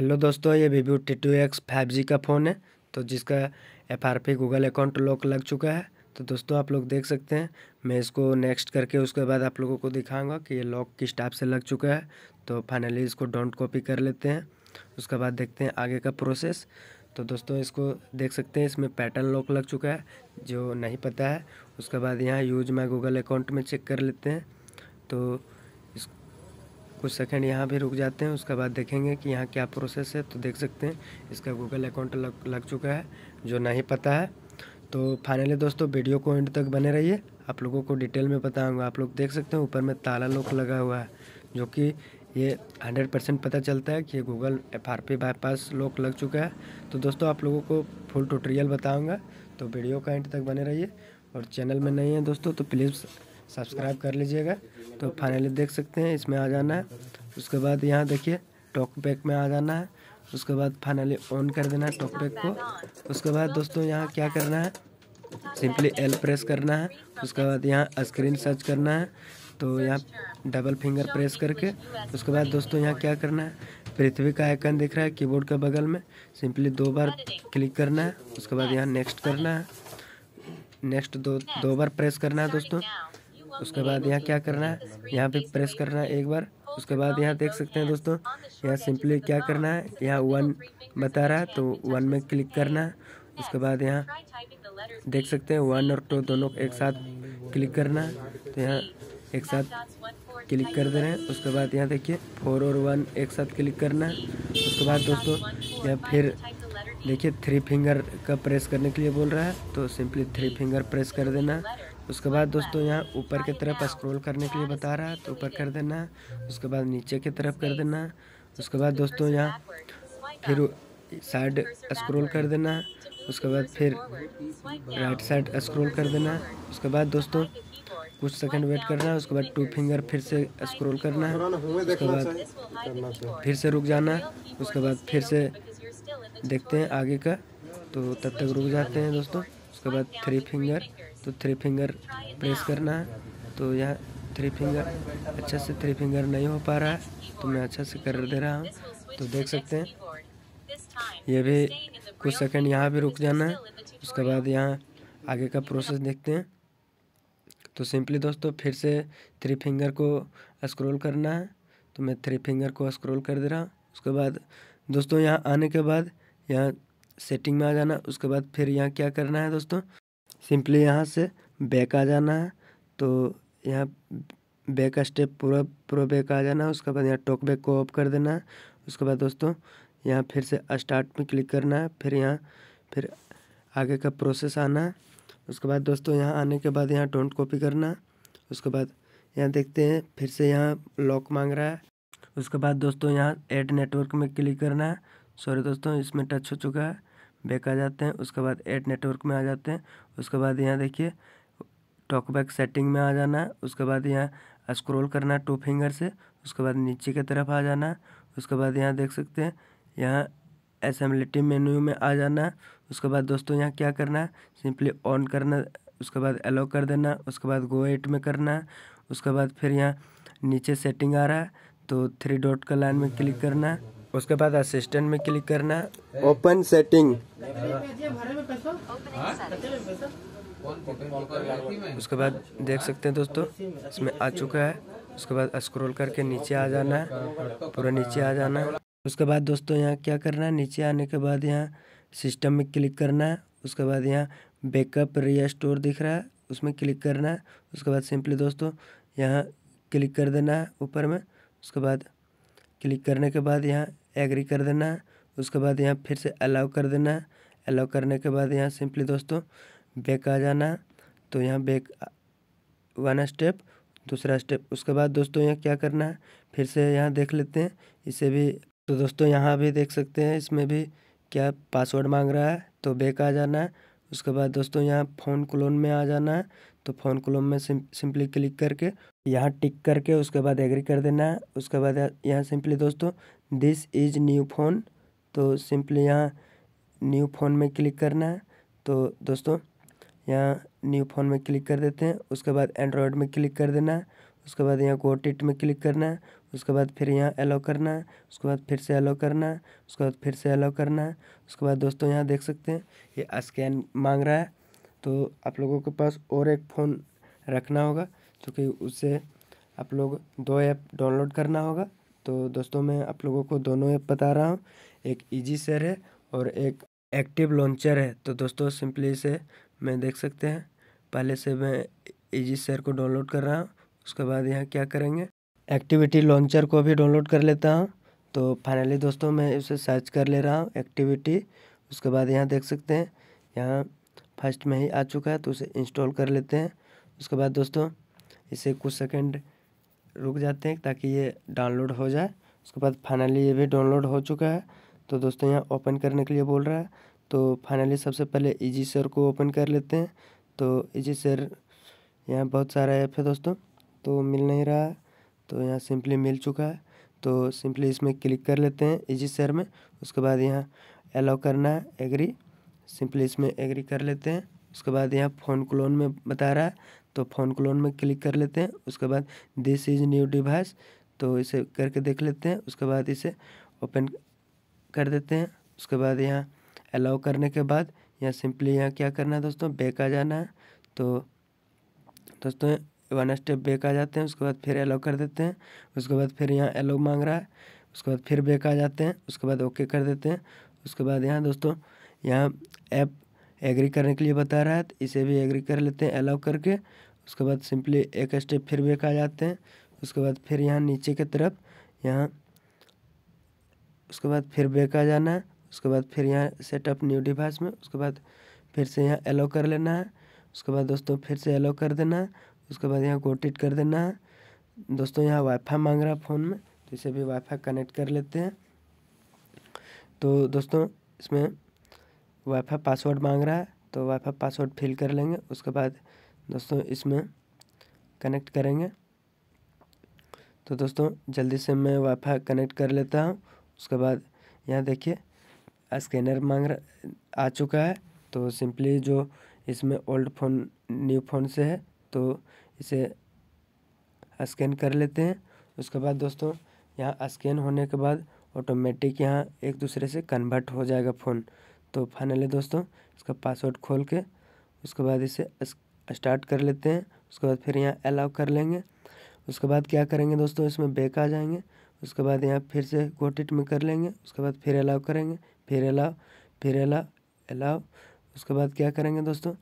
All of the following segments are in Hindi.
हेलो दोस्तों ये Vivo T two X five G का फ़ोन है तो जिसका F R P Google account lock लग चुका है तो दोस्तों आप लोग देख सकते हैं मैं इसको नेक्स्ट करके उसके बाद आप लोगों को दिखाऊंगा कि ये लॉक किस टाइप से लग चुका है तो फाइनली इसको डोंट कॉपी कर लेते हैं उसके बाद देखते हैं आगे का प्रोसेस तो दोस्तों इसको देख सकते हैं इसमें पैटर्न लॉक लग चुका है जो नहीं पता है उसके बाद यहाँ यूज माई गूगल अकाउंट में चेक कर लेते हैं तो कुछ सेकंड यहाँ भी रुक जाते हैं उसके बाद देखेंगे कि यहाँ क्या प्रोसेस है तो देख सकते हैं इसका गूगल अकाउंट लग लग चुका है जो नहीं पता है तो फाइनली दोस्तों वीडियो को एंड तक बने रहिए आप लोगों को डिटेल में बताऊँगा आप लोग देख सकते हैं ऊपर में ताला लोक लगा हुआ है जो कि ये हंड्रेड परसेंट पता चलता है कि Google F R P bypass lock लग चुका है तो दोस्तों आप लोगों को फुल टूटोरियल बताऊँगा तो वीडियो का एंड तक बने रहिए और चैनल में नहीं है दोस्तों तो प्लीज़ सब्सक्राइब कर लीजिएगा तो फाइनली देख सकते हैं इसमें आ जाना है उसके बाद यहाँ देखिए टॉक पैक में आ जाना है उसके बाद फाइनली ऑन कर देना है टॉक पैक को उसके बाद दोस्तों यहाँ क्या करना है सिंपली एल प्रेस करना है उसके बाद यहाँ स्क्रीन सर्च करना है तो यहाँ डबल फिंगर प्रेस करके उसके बाद दोस्तों यहाँ क्या करना है पृथ्वी का आइकन दिख रहा है कीबोर्ड के बगल में सिंपली दो बार क्लिक करना है उसके बाद यहाँ नेक्स्ट करना है नेक्स्ट दो दो बार प्रेस करना है दोस्तों उसके बाद यहाँ क्या करना है यहाँ पे प्रेस करना है एक बार उसके बाद यहाँ देख सकते हैं दोस्तों यहाँ सिंपली क्या करना है यहाँ वन बता रहा है तो वन में क्लिक करना है उसके बाद यहाँ देख सकते हैं वन और टू दोनों एक साथ क्लिक करना है तो यहाँ एक साथ क्लिक कर दे रहे हैं उसके बाद यहाँ देखिए फोर और वन एक साथ क्लिक करना है उसके बाद दोस्तों यहाँ फिर देखिए थ्री फिंगर का प्रेस करने के लिए बोल रहा है तो सिंपली थ्री फिंगर प्रेस कर देना उसके बाद दोस्तों यहाँ ऊपर की तरफ स्क्रॉल करने के लिए बता रहा है तो ऊपर कर देना उसके बाद नीचे की तरफ कर देना उसके बाद दोस्तों यहाँ फिर साइड स्क्रॉल कर देना उसके बाद फिर राइट साइड स्क्रॉल कर देना उसके बाद दोस्तों कुछ सेकंड वेट करना है उसके बाद टू फिंगर फिर से स्क्रॉल करना है उसके बाद फिर से रुक जाना उसके बाद फिर से देखते हैं आगे का तो तब तक रुक जाते हैं दोस्तों उसके बाद थ्री फिंगर तो थ्री फिंगर प्रेस करना है तो यहाँ थ्री फिंगर अच्छे से थ्री फिंगर नहीं हो पा रहा है तो मैं अच्छे से कर दे रहा हूँ तो देख सकते हैं ये भी कुछ सेकंड यहाँ भी रुक जाना है उसके बाद यहाँ आगे का प्रोसेस देखते हैं तो सिंपली दोस्तों फिर से थ्री फिंगर को स्क्रॉल करना है तो मैं थ्री फिंगर को स्क्रॉल कर दे रहा हूँ उसके बाद दोस्तों यहाँ आने के बाद यहाँ सेटिंग में आ जाना उसके बाद फिर यहाँ क्या करना है दोस्तों सिंपली यहाँ से बैक आ जाना है तो यहाँ बैक स्टेप पूरा पूरा बैक आ जाना है उसके बाद यहाँ टॉक बैक को ऑफ कर देना है उसके बाद दोस्तों यहाँ फिर से स्टार्ट में क्लिक करना है फिर यहाँ फिर आगे का प्रोसेस आना है उसके बाद दोस्तों यहाँ आने के बाद यहाँ डोंट कॉपी करना उसके बाद यहाँ देखते हैं फिर से यहाँ लॉक मांग रहा है उसके बाद दोस्तों यहाँ एड नेटवर्क में क्लिक करना है सॉरी दोस्तों इसमें टच हो चुका है बैक आ जाते हैं उसके बाद एड नेटवर्क में आ जाते हैं उसके बाद यहाँ देखिए टॉकबैक सेटिंग में आ जाना है उसके बाद यहाँ स्क्रोल करना है टू फिंगर से उसके बाद नीचे की तरफ आ जाना है उसके बाद यहाँ देख सकते हैं यहाँ असम्बलिटी मेन्यू में आ जाना है उसके बाद दोस्तों यहाँ क्या करना है सिंपली ऑन करना उसके बाद अलाउ कर देना उसके बाद गो एट में करना है उसके बाद फिर यहाँ नीचे सेटिंग आ रहा है तो थ्री डॉट का लाइन में क्लिक करना है उसके बाद असिस्टेंट में क्लिक करना है ओपन सेटिंग उसके बाद देख सकते हैं दोस्तों इसमें आ चुका है उसके बाद स्क्रॉल करके नीचे आ जाना है पूरा नीचे आ जाना है उसके बाद दोस्तों यहाँ क्या करना है नीचे आने के बाद यहाँ सिस्टम में क्लिक करना है उसके बाद यहाँ बैकअप रीस्टोर दिख रहा है उसमें क्लिक करना है उसके बाद सिंपली दोस्तों यहाँ क्लिक कर देना है ऊपर में उसके बाद क्लिक करने के बाद यहाँ एग्री कर देना है उसके बाद यहाँ फिर से अलाउ कर देना है अलाउ करने के बाद यहाँ सिंपली दोस्तों बैक आ जाना है तो यहाँ बैक वन स्टेप दूसरा स्टेप उसके बाद दोस्तों यहाँ क्या करना है फिर से यहाँ देख लेते हैं इसे भी तो दोस्तों यहाँ भी देख सकते हैं इसमें भी क्या पासवर्ड मांग रहा है तो बैक आ जाना है उसके बाद दोस्तों यहाँ फ़ोन क्लोन में आ जाना है तो फोन कॉलम में सिम, सिंपली क्लिक करके यहाँ टिक करके उसके बाद एग्री कर देना है उसके बाद यहाँ सिंपली दोस्तों दिस इज़ न्यू फ़ोन तो सिंपली यहाँ न्यू फ़ोन में क्लिक करना है तो दोस्तों यहाँ न्यू फ़ोन में क्लिक कर देते हैं उसके बाद एंड्रॉयड में क्लिक कर देना है उसके बाद यहाँ गो टिट में क्लिक करना है उसके बाद फिर यहाँ एलो करना है उसके बाद फिर से एलो करना है उसके बाद फिर से एलो करना है उसके बाद दोस्तों यहाँ देख सकते हैं ये स्कैन मांग रहा है तो आप लोगों के पास और एक फ़ोन रखना होगा क्योंकि उससे आप लोग दो ऐप डाउनलोड करना होगा तो दोस्तों मैं आप लोगों को दोनों ऐप बता रहा हूँ एक ईजी शेयर है और एक एक्टिव लॉन्चर है तो दोस्तों सिंपली इसे मैं देख सकते हैं पहले से मैं ईजी शेयर को डाउनलोड कर रहा हूँ उसके बाद यहाँ क्या करेंगे एक्टिविटी लॉन्चर को भी डाउनलोड कर लेता हूँ तो फाइनली दोस्तों मैं इसे सर्च कर ले रहा हूँ एक्टिविटी उसके बाद यहाँ देख सकते हैं यहाँ फर्स्ट में ही आ चुका है तो उसे इंस्टॉल कर लेते हैं उसके बाद दोस्तों इसे कुछ सेकंड रुक जाते हैं ताकि ये डाउनलोड हो जाए उसके बाद फाइनली ये भी डाउनलोड हो चुका है तो दोस्तों यहाँ ओपन करने के लिए बोल रहा है तो फाइनली सबसे पहले इजी सर को ओपन कर लेते हैं तो ई सर यहाँ बहुत सारा ऐप है दोस्तों तो मिल नहीं रहा तो यहाँ सिंपली मिल चुका है तो सिंपली इसमें क्लिक कर लेते हैं इजी सर में उसके बाद यहाँ अलाउ करना है एग्री सिंपली इसमें एग्री कर लेते हैं उसके बाद यहाँ फ़ोन क्लोन में बता रहा है तो फ़ोन क्लोन में क्लिक कर लेते हैं उसके बाद दिस इज़ न्यू डिवाइस तो इसे करके देख लेते हैं उसके बाद इसे ओपन कर देते हैं उसके बाद यहाँ अलाउ करने के बाद यहाँ सिंपली यहाँ क्या करना है दोस्तों बैक आ जाना है तो दोस्तों वन स्टेप बैक आ जाते हैं उसके बाद फिर अलाउ कर देते हैं उसके बाद फिर यहाँ अलाउ मांग रहा है उसके बाद फिर बैक आ जाते हैं उसके बाद ओके कर देते हैं उसके बाद यहाँ दोस्तों यहाँ ऐप एग्री करने के लिए बता रहा है तो इसे भी एग्री कर लेते हैं अलाउ करके उसके बाद सिंपली एक स्टेप फिर बेक आ जाते हैं उसके बाद फिर यहाँ नीचे की तरफ यहाँ उसके बाद फिर बेक आ जाना है उसके बाद फिर यहाँ सेटअप न्यू डिवाइस में उसके बाद फिर से यहाँ अलाउ कर लेना है उसके बाद दोस्तों फिर से अलाउ कर देना है उसके बाद यहाँ गोटिट कर देना है दोस्तों यहाँ वाईफाई मांग रहा है फ़ोन में तो इसे भी वाईफाई कनेक्ट कर लेते हैं तो दोस्तों इसमें वाईफाई पासवर्ड मांग रहा है तो वाईफाई पासवर्ड फिल कर लेंगे उसके बाद दोस्तों इसमें कनेक्ट करेंगे तो दोस्तों जल्दी से मैं वाईफाई कनेक्ट कर लेता हूँ उसके बाद यहाँ देखिए स्कैनर मांग रहा आ चुका है तो सिंपली जो इसमें ओल्ड फ़ोन न्यू फ़ोन से है तो इसे स्कैन कर लेते हैं उसके बाद दोस्तों यहाँ स्कैन होने के बाद ऑटोमेटिक यहाँ एक दूसरे से कन्वर्ट हो जाएगा फ़ोन तो फाइनली दोस्तों इसका पासवर्ड खोल के उसके बाद इसे स्टार्ट कर लेते हैं उसके बाद फिर यहाँ अलाउ कर लेंगे उसके बाद क्या करेंगे दोस्तों इसमें बैक आ जाएंगे उसके बाद यहाँ फिर से गोटिट में कर लेंगे उसके बाद फिर अलाउ करेंगे फिर अलाउ फिर अलाउ अलाउ उसके बाद क्या करेंगे दोस्तों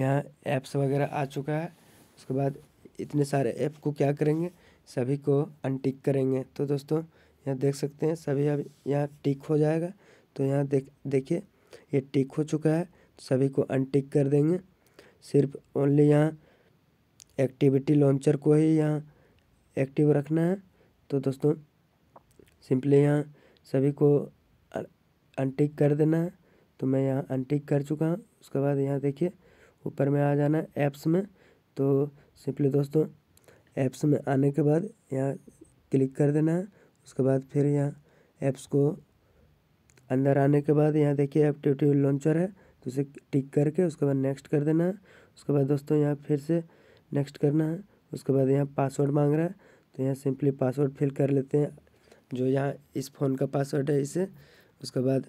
यहाँ ऐप्स वगैरह आ चुका है उसके बाद इतने सारे ऐप को क्या करेंगे सभी को अनटिक करेंगे तो दोस्तों यहाँ देख सकते हैं सभी अब यहाँ टिक हो जाएगा तो यहाँ देख देखिए ये टिक हो चुका है सभी को अनटिक कर देंगे सिर्फ ओनली यहाँ एक्टिविटी लॉन्चर को ही यहाँ एक्टिव रखना है तो दोस्तों सिंपली यहाँ सभी को अनटिक कर देना है तो मैं यहाँ अनटिक कर चुका हूँ उसके बाद यहाँ देखिए ऊपर में आ जाना है ऐप्स में तो सिंपली दोस्तों ऐप्स में आने के बाद यहाँ क्लिक कर देना है उसके बाद फिर यहाँ ऐप्स को अंदर आने के बाद यहाँ देखिए एप ट्यूटिव लॉन्चर है तो उसे टिक करके उसके बाद नेक्स्ट कर देना है उसके बाद दोस्तों यहाँ फिर से नेक्स्ट करना है उसके बाद यहाँ पासवर्ड मांग रहा है तो यहाँ सिंपली पासवर्ड फिल कर लेते हैं जो यहाँ इस फ़ोन का पासवर्ड है इसे उसके बाद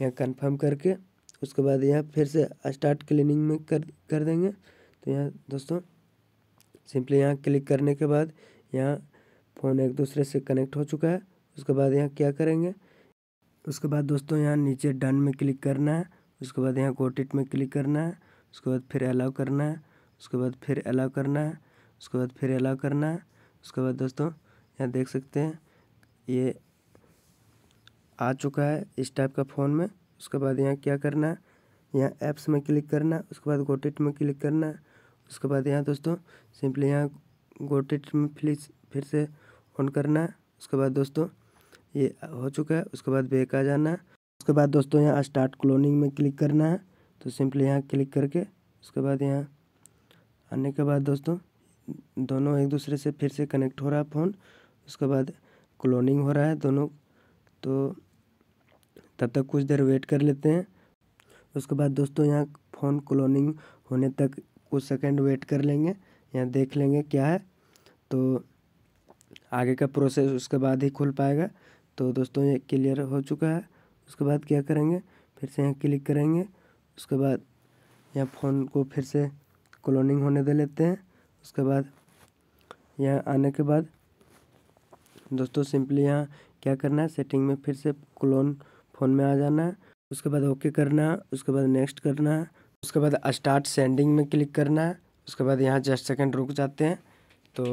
यहाँ कंफर्म करके उसके बाद यहाँ फिर से स्टार्ट क्लीनिंग में कर कर देंगे तो यहाँ दोस्तों सिंपली यहाँ क्लिक करने के बाद यहाँ फ़ोन एक दूसरे से कनेक्ट हो चुका है उसके बाद यहाँ क्या करेंगे उसके बाद दोस्तों यहाँ नीचे डन में क्लिक करना है उसके बाद यहाँ कोटिट में क्लिक करना है उसके बाद फिर अलाउ करना है उसके बाद फिर अलाउ करना है उसके बाद फिर अलाउ करना है उसके बाद दोस्तों यहाँ देख सकते हैं ये आ चुका है इस टाइप का फ़ोन में उसके बाद यहाँ क्या करना है यहाँ ऐप्स में क्लिक करना उसके बाद गोटेट में क्लिक करना उसके बाद यहाँ दोस्तों सिंपली यहाँ गोटेट में फिर फिर से ऑन करना उसके बाद दोस्तों ये हो चुका है उसके बाद बेक आ जाना है उसके बाद दोस्तों यहाँ स्टार्ट क्लोनिंग में क्लिक करना है तो सिंपली यहाँ क्लिक करके उसके बाद यहाँ आने के बाद दोस्तों दोनों एक दूसरे से फिर से कनेक्ट हो रहा है फ़ोन उसके बाद क्लोनिंग हो रहा है दोनों तो तब तक कुछ देर वेट कर लेते हैं उसके बाद दोस्तों यहाँ फ़ोन क्लोनिंग होने तक कुछ सेकंड वेट कर लेंगे यहाँ देख लेंगे क्या है तो आगे का प्रोसेस उसके बाद ही खुल पाएगा तो दोस्तों ये क्लियर हो चुका है उसके बाद क्या करेंगे फिर से यहाँ क्लिक करेंगे उसके बाद यहाँ फ़ोन को फिर से क्लोनिंग होने दे लेते हैं उसके बाद यहाँ आने के बाद दोस्तों सिंपली यहाँ क्या करना है सेटिंग में फिर से क्लोन फ़ोन में आ जाना है उसके बाद ओके करना है उसके बाद नेक्स्ट करना है उसके बाद स्टार्ट सेंडिंग में क्लिक करना है उसके बाद यहाँ जस्ट सेकंड रुक जाते हैं तो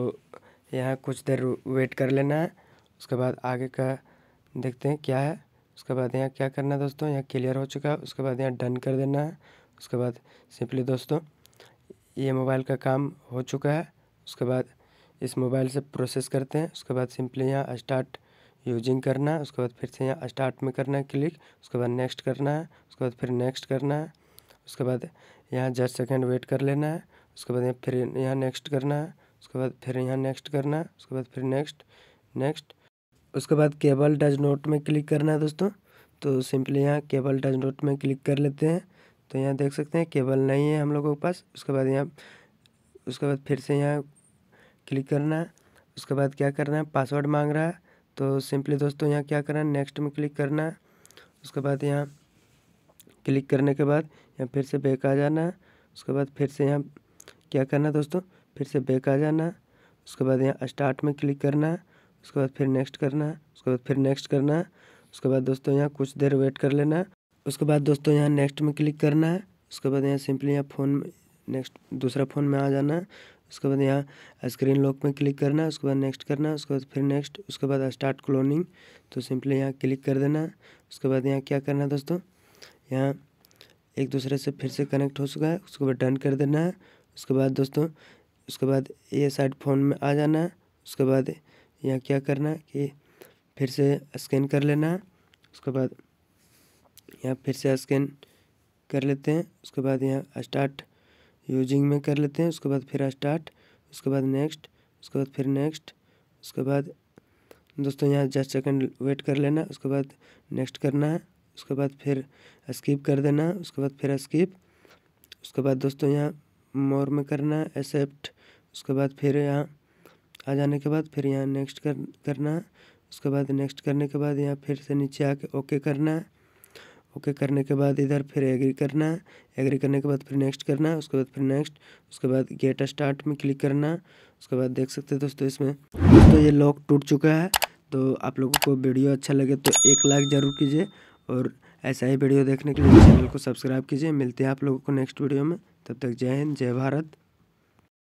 यहाँ कुछ देर वेट कर लेना है उसके बाद आगे का देखते हैं क्या है उसके बाद यहाँ क्या करना है दोस्तों यहाँ क्लियर हो चुका है उसके बाद यहाँ डन कर देना है उसके बाद सिंपली दोस्तों ये मोबाइल का काम हो चुका है उसके बाद इस मोबाइल से प्रोसेस करते हैं उसके बाद सिंपली यहाँ स्टार्ट यूजिंग करना है उसके बाद फिर से यहाँ स्टार्ट में करना है क्लिक उसके बाद नेक्स्ट करना है उसके बाद फिर नेक्स्ट करना है उसके बाद यहाँ जस्ट सेकेंड वेट कर लेना है उसके बाद यहाँ फिर यहाँ नेक्स्ट करना है उसके बाद फिर यहाँ नेक्स्ट करना है उसके बाद फिर नेक्स्ट नेक्स्ट उसके बाद केबल डज नोट में क्लिक करना है दोस्तों तो सिंपली यहाँ केबल डज नोट में क्लिक कर लेते हैं तो यहाँ देख सकते हैं केबल नहीं है हम लोगों के पास उसके बाद यहाँ उसके बाद फिर से यहाँ क्लिक करना है उसके बाद क्या करना है पासवर्ड मांग रहा है तो सिंपली दोस्तों यहाँ क्या करना है नेक्स्ट में क्लिक करना है उसके बाद यहाँ क्लिक करने के बाद यहाँ फिर से बैक आ जाना है उसके बाद फिर से यहाँ क्या करना है दोस्तों फिर से बैक आ जाना है उसके बाद यहाँ स्टार्ट में क्लिक करना है उसके बाद फिर नेक्स्ट करना है उसके बाद फिर नेक्स्ट करना है उसके बाद दोस्तों यहाँ कुछ देर वेट कर लेना है उसके बाद दोस्तों यहाँ नेक्स्ट में क्लिक करना है उसके बाद यहाँ सिंपली यहाँ फ़ोन में नेक्स्ट दूसरा फ़ोन में आ जाना है उसके बाद यहाँ स्क्रीन लॉक में क्लिक करना है उसके बाद नेक्स्ट करना है उसके बाद फिर नेक्स्ट उसके बाद स्टार्ट क्लोनिंग तो सिंपली यहाँ क्लिक कर देना है उसके बाद यहाँ क्या करना है दोस्तों यहाँ एक दूसरे से फिर से कनेक्ट हो चुका है उसके बाद डन कर देना है उसके बाद दोस्तों उसके बाद ये साइड फ़ोन में आ जाना है उसके बाद यहाँ क्या करना है कि फिर से स्कैन कर लेना है उसके बाद यहाँ फिर से स्कैन कर लेते हैं उसके बाद यहाँ स्टार्ट यूजिंग में कर लेते हैं उसके बाद फिर स्टार्ट उसके बाद नेक्स्ट उसके बाद फिर नेक्स्ट उसके बाद दोस्तों यहाँ जस्ट सेकंड वेट कर लेना उसके बाद नेक्स्ट करना है उसके बाद फिर स्किप कर देना उसके बाद फिर स्किप उसके बाद दोस्तों यहाँ मोर में करना है एक्सेप्ट उसके बाद फिर यहाँ आ जाने के बाद फिर यहाँ नेक्स्ट कर करना है उसके बाद नेक्स्ट करने के बाद यहाँ फिर से नीचे आके ओके करना है ओके करने के बाद इधर फिर एग्री करना है एग्री करने के बाद फिर नेक्स्ट करना है उसके बाद फिर नेक्स्ट उसके बाद गेट स्टार्ट में क्लिक करना उसके बाद देख सकते हैं दोस्तों इसमें तो ये लॉक टूट चुका है तो आप लोगों को वीडियो अच्छा लगे तो एक लाइक ज़रूर कीजिए और ऐसा ही वीडियो देखने के लिए चैनल को सब्सक्राइब कीजिए मिलते हैं आप लोगों को नेक्स्ट वीडियो में तब तक जय हिंद जय भारत